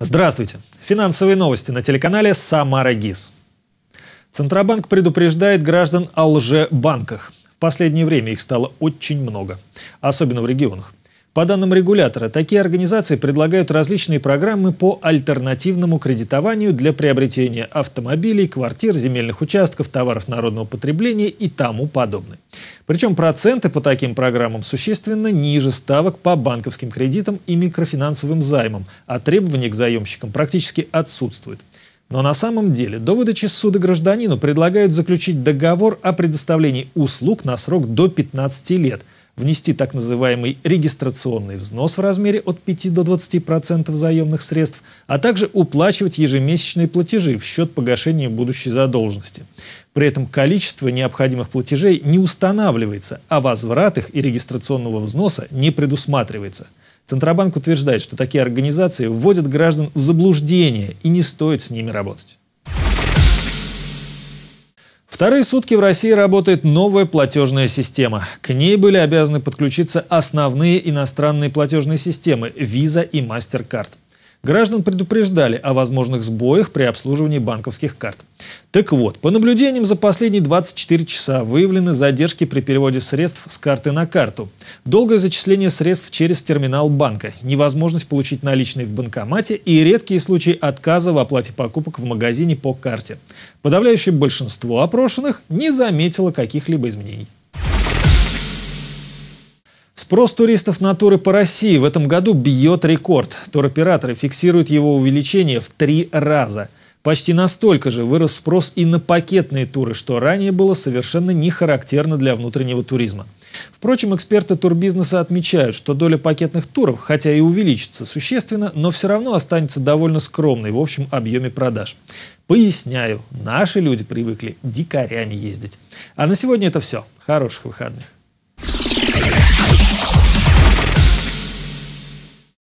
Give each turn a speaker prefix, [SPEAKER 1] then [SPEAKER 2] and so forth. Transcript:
[SPEAKER 1] Здравствуйте. Финансовые новости на телеканале «Самара ГИС». Центробанк предупреждает граждан о лжебанках. В последнее время их стало очень много, особенно в регионах. По данным регулятора, такие организации предлагают различные программы по альтернативному кредитованию для приобретения автомобилей, квартир, земельных участков, товаров народного потребления и тому подобное. Причем проценты по таким программам существенно ниже ставок по банковским кредитам и микрофинансовым займам, а требования к заемщикам практически отсутствуют. Но на самом деле до выдачи суда гражданину предлагают заключить договор о предоставлении услуг на срок до 15 лет – внести так называемый регистрационный взнос в размере от 5 до 20% заемных средств, а также уплачивать ежемесячные платежи в счет погашения будущей задолженности. При этом количество необходимых платежей не устанавливается, а возврат их и регистрационного взноса не предусматривается. Центробанк утверждает, что такие организации вводят граждан в заблуждение и не стоит с ними работать. Вторые сутки в России работает новая платежная система. К ней были обязаны подключиться основные иностранные платежные системы – Visa и MasterCard. Граждан предупреждали о возможных сбоях при обслуживании банковских карт. Так вот, по наблюдениям за последние 24 часа выявлены задержки при переводе средств с карты на карту, долгое зачисление средств через терминал банка, невозможность получить наличные в банкомате и редкие случаи отказа в оплате покупок в магазине по карте. Подавляющее большинство опрошенных не заметило каких-либо изменений. Спрос туристов на туры по России в этом году бьет рекорд. Туроператоры фиксируют его увеличение в три раза. Почти настолько же вырос спрос и на пакетные туры, что ранее было совершенно не характерно для внутреннего туризма. Впрочем, эксперты турбизнеса отмечают, что доля пакетных туров, хотя и увеличится существенно, но все равно останется довольно скромной в общем объеме продаж. Поясняю, наши люди привыкли дикарями ездить. А на сегодня это все. Хороших выходных.